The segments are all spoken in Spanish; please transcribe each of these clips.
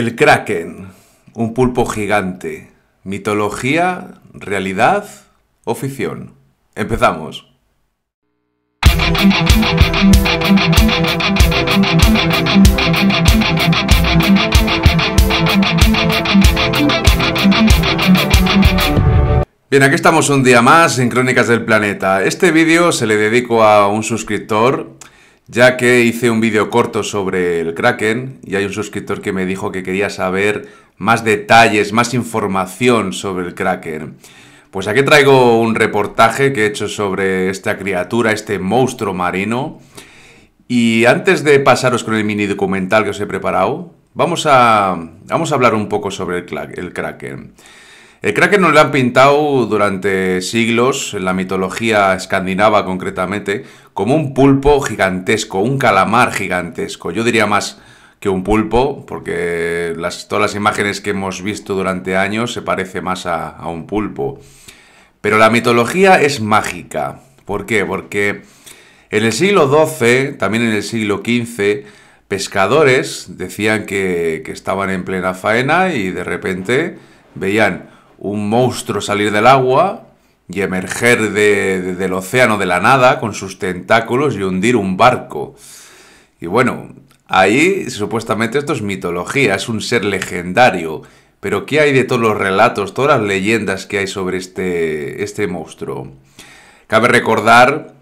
El kraken, un pulpo gigante. Mitología, realidad o ficción. Empezamos. Bien, aquí estamos un día más en Crónicas del Planeta. Este vídeo se le dedico a un suscriptor ya que hice un vídeo corto sobre el Kraken y hay un suscriptor que me dijo que quería saber más detalles, más información sobre el Kraken. Pues aquí traigo un reportaje que he hecho sobre esta criatura, este monstruo marino. Y antes de pasaros con el mini documental que os he preparado, vamos a, vamos a hablar un poco sobre el Kraken. El eh, Kraken nos lo han pintado durante siglos, en la mitología escandinava concretamente, como un pulpo gigantesco, un calamar gigantesco. Yo diría más que un pulpo, porque las, todas las imágenes que hemos visto durante años se parece más a, un pulpo. Pero la mitología es mágica. ¿Por qué? Porque en el siglo XII, también en el siglo XV, pescadores decían que estaban en plena faena y de repente veían un monstruo salir del agua y emerger del océano de la nada con sus tentáculos y hundir un barco. Y bueno, ahí supuestamente esto es mitología, es un ser legendario. Pero ¿qué hay de todos los relatos, todas las leyendas que hay sobre este, este monstruo? Cabe recordar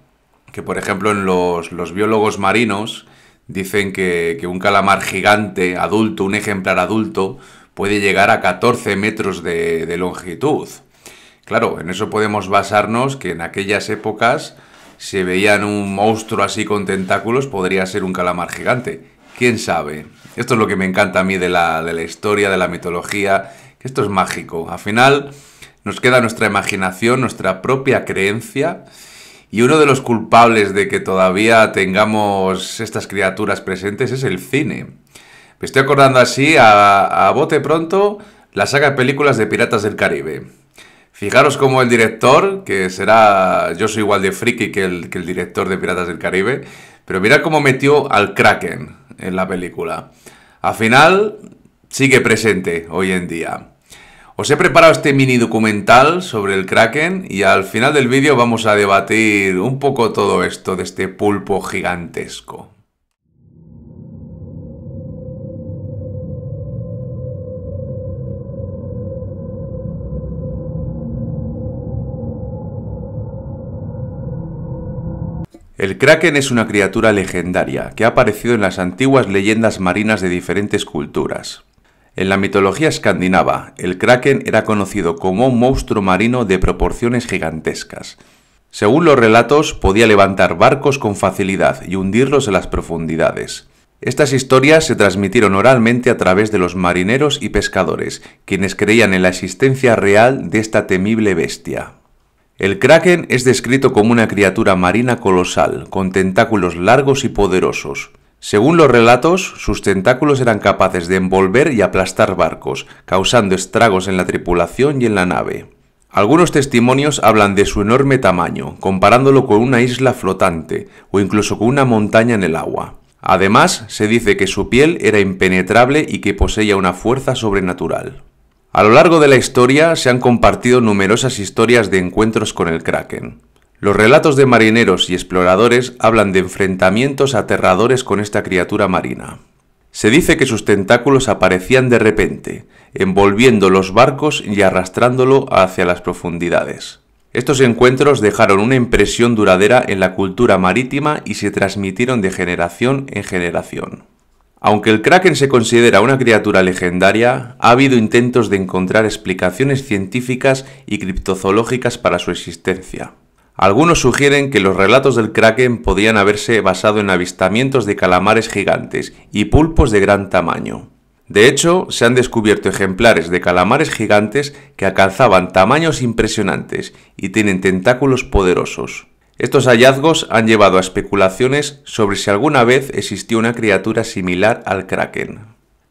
que, por ejemplo, en los, biólogos marinos dicen que, que un calamar gigante, adulto, un ejemplar adulto, puede llegar a 14 metros de, de longitud. Claro, en eso podemos basarnos que en aquellas épocas se veían un monstruo así con tentáculos, podría ser un calamar gigante. ¿Quién sabe? Esto es lo que me encanta a mí de la, de la historia, de la mitología, que esto es mágico. Al final nos queda nuestra imaginación, nuestra propia creencia. Y uno de los culpables de que todavía tengamos estas criaturas presentes es el cine. Me estoy acordando así, a, bote pronto, la saga de películas de Piratas del Caribe. Fijaros cómo el director, que será, yo soy igual de friki que el, que el director de Piratas del Caribe, pero mirad cómo metió al Kraken en la película. Al final, sigue presente hoy en día. Os he preparado este mini documental sobre el Kraken y al final del vídeo vamos a debatir un poco todo esto de este pulpo gigantesco. El kraken es una criatura legendaria que ha aparecido en las antiguas leyendas marinas de diferentes culturas. En la mitología escandinava, el kraken era conocido como un monstruo marino de proporciones gigantescas. Según los relatos, podía levantar barcos con facilidad y hundirlos en las profundidades. Estas historias se transmitieron oralmente a través de los marineros y pescadores, quienes creían en la existencia real de esta temible bestia. El kraken es descrito como una criatura marina colosal, con tentáculos largos y poderosos. Según los relatos, sus tentáculos eran capaces de envolver y aplastar barcos, causando estragos en la tripulación y en la nave. Algunos testimonios hablan de su enorme tamaño, comparándolo con una isla flotante o incluso con una montaña en el agua. Además, se dice que su piel era impenetrable y que poseía una fuerza sobrenatural. A lo largo de la historia se han compartido numerosas historias de encuentros con el kraken. Los relatos de marineros y exploradores hablan de enfrentamientos aterradores con esta criatura marina. Se dice que sus tentáculos aparecían de repente, envolviendo los barcos y arrastrándolo hacia las profundidades. Estos encuentros dejaron una impresión duradera en la cultura marítima y se transmitieron de generación en generación. Aunque el kraken se considera una criatura legendaria, ha habido intentos de encontrar explicaciones científicas y criptozoológicas para su existencia. Algunos sugieren que los relatos del kraken podían haberse basado en avistamientos de calamares gigantes y pulpos de gran tamaño. De hecho, se han descubierto ejemplares de calamares gigantes que alcanzaban tamaños impresionantes y tienen tentáculos poderosos. Estos hallazgos han llevado a especulaciones sobre si alguna vez existió una criatura similar al kraken.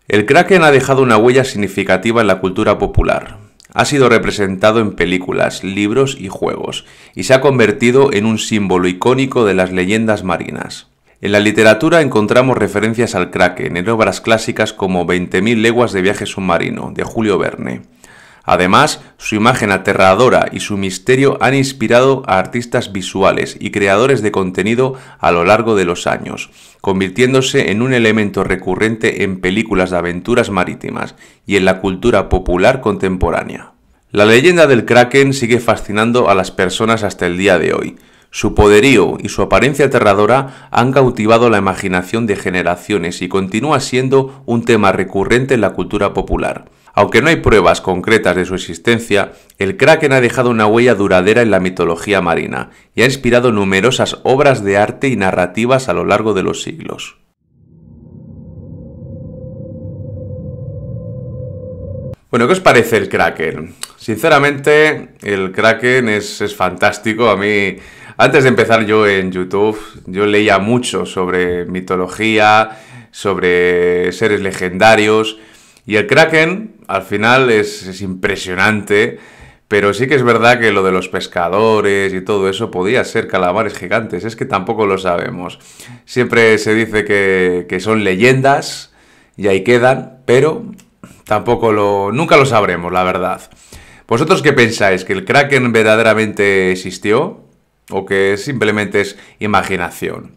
El kraken ha dejado una huella significativa en la cultura popular. Ha sido representado en películas, libros y juegos, y se ha convertido en un símbolo icónico de las leyendas marinas. En la literatura encontramos referencias al kraken en obras clásicas como 20.000 leguas de viaje submarino, de Julio Verne, Además, su imagen aterradora y su misterio han inspirado a artistas visuales y creadores de contenido a lo largo de los años, convirtiéndose en un elemento recurrente en películas de aventuras marítimas y en la cultura popular contemporánea. La leyenda del kraken sigue fascinando a las personas hasta el día de hoy. Su poderío y su apariencia aterradora han cautivado la imaginación de generaciones y continúa siendo un tema recurrente en la cultura popular. Aunque no hay pruebas concretas de su existencia, el Kraken ha dejado una huella duradera en la mitología marina y ha inspirado numerosas obras de arte y narrativas a lo largo de los siglos. Bueno, ¿qué os parece el Kraken? Sinceramente, el Kraken es, fantástico. A mí, antes de empezar yo en YouTube, yo leía mucho sobre mitología, sobre seres legendarios. Y el Kraken al final es, impresionante. Pero sí que es verdad que lo de los pescadores y todo eso podía ser calamares gigantes, es que tampoco lo sabemos. Siempre se dice que, que son leyendas y ahí quedan, pero tampoco lo. nunca lo sabremos, la verdad. ¿Vosotros qué pensáis? ¿Que el Kraken verdaderamente existió? ¿O que simplemente es imaginación?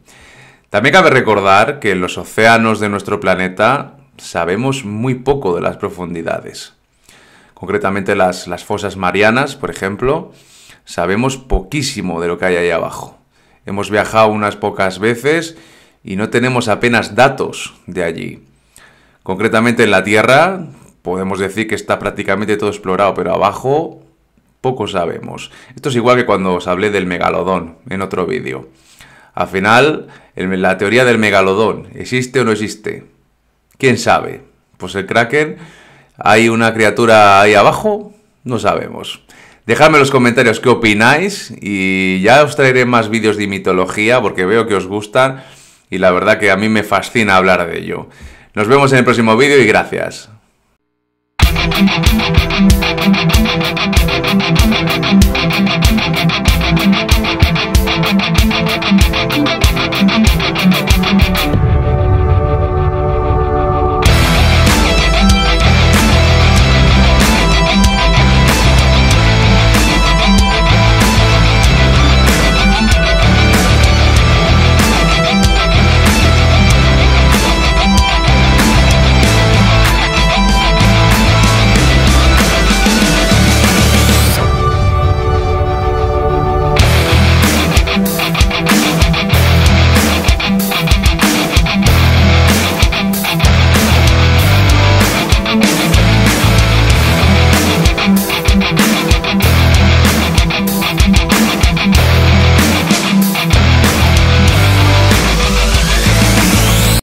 También cabe recordar que en los océanos de nuestro planeta sabemos muy poco de las profundidades. Concretamente las, fosas marianas, por ejemplo, sabemos poquísimo de lo que hay ahí abajo. Hemos viajado unas pocas veces y no tenemos apenas datos de allí. Concretamente en la Tierra podemos decir que está prácticamente todo explorado, pero abajo poco sabemos. Esto es igual que cuando os hablé del megalodón en otro vídeo. Al final, la teoría del megalodón, ¿existe o no existe? ¿Quién sabe? Pues el Kraken, ¿hay una criatura ahí abajo? No sabemos. Dejadme en los comentarios qué opináis y ya os traeré más vídeos de mitología porque veo que os gustan y la verdad que a mí me fascina hablar de ello. Nos vemos en el próximo vídeo y gracias.